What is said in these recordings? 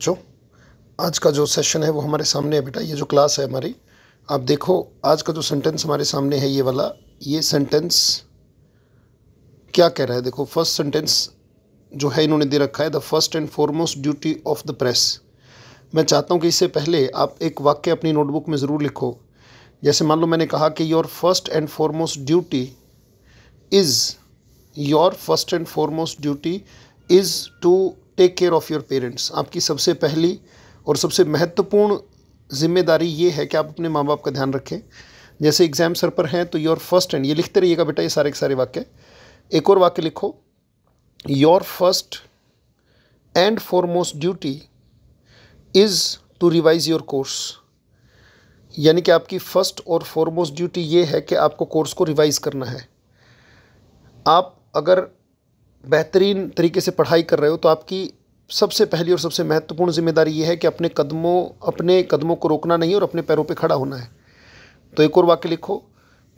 जो आज का जो सेशन है वो हमारे सामने है बेटा ये जो क्लास है हमारी आप देखो आज का जो सेंटेंस हमारे सामने है ये वाला ये सेंटेंस क्या कह रहा है देखो फर्स्ट सेंटेंस जो है इन्होंने दे रखा है the first and foremost duty of the press मैं चाहता हूँ कि इससे पहले आप एक वाक्य अपनी नोटबुक में ज़रूर लिखो जैसे मान लो मैंने कहा कि your first and foremost duty is your first and foremost duty is to take care of your parents आपकी सबसे पहली और सबसे महत्वपूर्ण जिम्मेदारी ये है कि आप अपने माँ बाप का ध्यान रखें जैसे एग्ज़ाम सर पर हैं तो योर फर्स्ट एंड ये लिखते रहिएगा बेटा ये सारे के सारे वाक्य एक और वाक्य लिखो your first and foremost duty is to revise your course यानी कि आपकी फ़र्स्ट और फॉरमोस्ट ड्यूटी ये है कि आपको कोर्स को रिवाइज़ करना है आप अगर बेहतरीन तरीके से पढ़ाई कर रहे हो तो आपकी सबसे पहली और सबसे महत्वपूर्ण जिम्मेदारी ये है कि अपने कदमों अपने कदमों को रोकना नहीं और अपने पैरों पे खड़ा होना है तो एक और वाक्य लिखो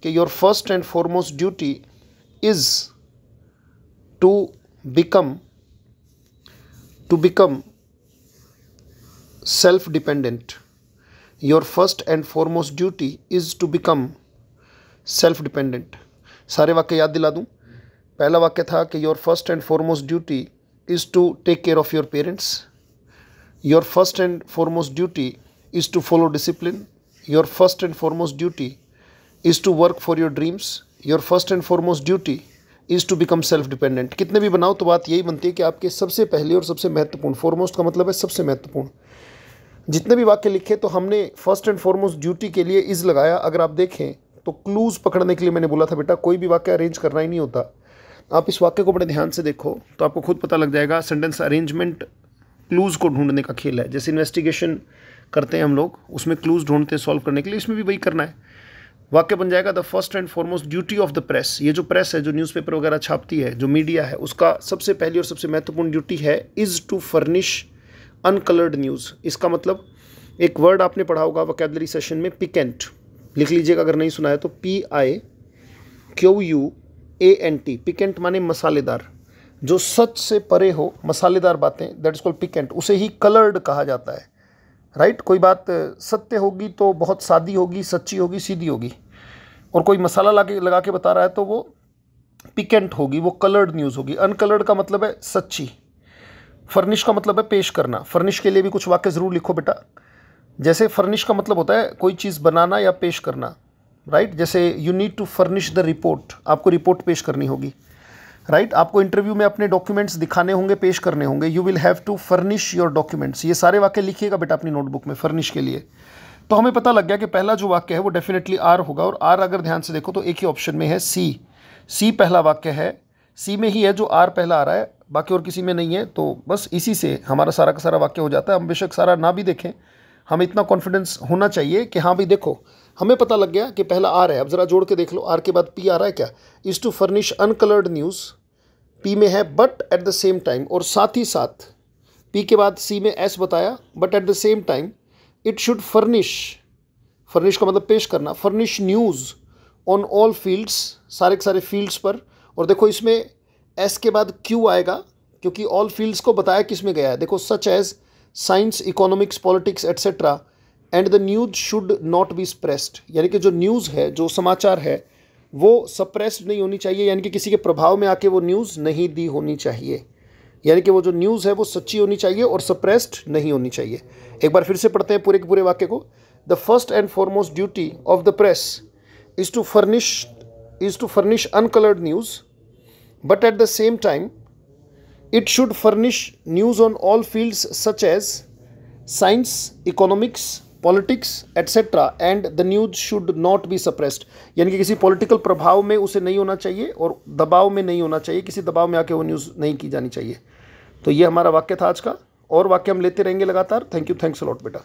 कि your first and foremost duty is to become to become self dependent your first and foremost duty is to become self dependent सारे वाक्य याद दिला दूँ पहला वाक्य था कि your first and foremost duty is to take care of your parents your first and foremost duty is to follow discipline your first and foremost duty is to work for your dreams your first and foremost duty is to become self dependent कितने भी बनाओ तो बात यही बनती है कि आपके सबसे पहले और सबसे महत्वपूर्ण फॉरमोस्ट का मतलब है सबसे महत्वपूर्ण जितने भी वाक्य लिखे तो हमने फर्स्ट एंड फॉरमोस्ट ड्यूटी के लिए इज़ लगाया अगर आप देखें तो क्लूज़ पकड़ने के लिए मैंने बोला था बेटा कोई भी वाक्य अरेंज करना ही नहीं होता आप इस वाक्य को बड़े ध्यान से देखो तो आपको खुद पता लग जाएगा सेंटेंस अरेंजमेंट क्लूज़ को ढूंढने का खेल है जैसे इन्वेस्टिगेशन करते हैं हम लोग उसमें क्लूज़ ढूंढते हैं सॉल्व करने के लिए इसमें भी वही करना है वाक्य बन जाएगा the first and foremost duty of the press ये जो प्रेस है जो न्यूज़पेपर वगैरह छापती है जो मीडिया है उसका सबसे पहली और सबसे महत्वपूर्ण ड्यूटी है is to furnish uncoloured news इसका मतलब एक वर्ड आपने पढ़ा होगा वकैदरी सेशन में पिकेंट लिख लीजिएगा अगर नहीं सुना है तो P I Q U A N T piquant माने मसालेदार जो सच से परे हो मसालेदार बातें दैट इज कॉल्ड पिकेंट उसे ही कलर्ड कहा जाता है राइट right? कोई बात सत्य होगी तो बहुत सादी होगी सच्ची होगी सीधी होगी और कोई मसाला ला लगा के बता रहा है तो वो पिकेंट होगी वो कलर्ड न्यूज़ होगी अनकलर्ड का मतलब है सच्ची फर्निश का मतलब है पेश करना फर्निश के लिए भी कुछ वाक्य ज़रूर लिखो बेटा जैसे फर्निश का मतलब होता है कोई चीज़ बनाना या पेश करना राइट right? जैसे you need to furnish the report आपको रिपोर्ट पेश करनी होगी राइट right? आपको इंटरव्यू में अपने डॉक्यूमेंट्स दिखाने होंगे पेश करने होंगे you will have to furnish your documents ये सारे वाक्य लिखिएगा बेटा अपनी नोटबुक में फर्निश के लिए तो हमें पता लग गया कि पहला जो वाक्य है वो डेफिनेटली आर होगा और आर अगर ध्यान से देखो तो एक ही ऑप्शन में है सी सी पहला वाक्य है सी में ही है जो आर पहला आ रहा है बाकी और किसी में नहीं है तो बस इसी से हमारा सारा का सारा वाक्य हो जाता है हम बेशक सारा ना भी देखें हमें इतना कॉन्फिडेंस होना चाहिए कि हाँ भाई देखो हमें पता लग गया कि पहला आर है अब ज़रा जोड़ के देख लो आर के बाद पी आ रहा है क्या is to furnish uncoloured news P में है but at the same time और साथ ही साथ पी के बाद सी में एस बताया but at the same time it should furnish furnish का मतलब पेश करना furnish news on all fields सारे के सारे फील्ड्स पर और देखो इसमें एस के बाद क्यू आएगा क्योंकि ऑल फील्ड्स को बताया किस में गया है देखो such as science economics politics etcetera and the news should not be suppressed यानी कि जो न्यूज़ है जो समाचार है वो सप्रेस्ड नहीं होनी चाहिए यानी कि किसी के प्रभाव में आके वो न्यूज़ नहीं दी होनी चाहिए यानी कि वो जो न्यूज़ है वो सच्ची होनी चाहिए और सप्रेस्ड नहीं होनी चाहिए एक बार फिर से पढ़ते हैं पूरे के पूरे वाक्य को the first and foremost duty of the press is to furnish is to furnish uncoloured news but at the same time It should furnish news on all fields such as science, economics, politics etcetera and the news should not be suppressed यानी कि किसी political प्रभाव में उसे नहीं होना चाहिए और दबाव में नहीं होना चाहिए किसी दबाव में आके वो न्यूज़ नहीं की जानी चाहिए तो ये हमारा वाक्य था आज का और वाक्य हम लेते रहेंगे लगातार थैंक यू थैंक्स अलॉट बेटा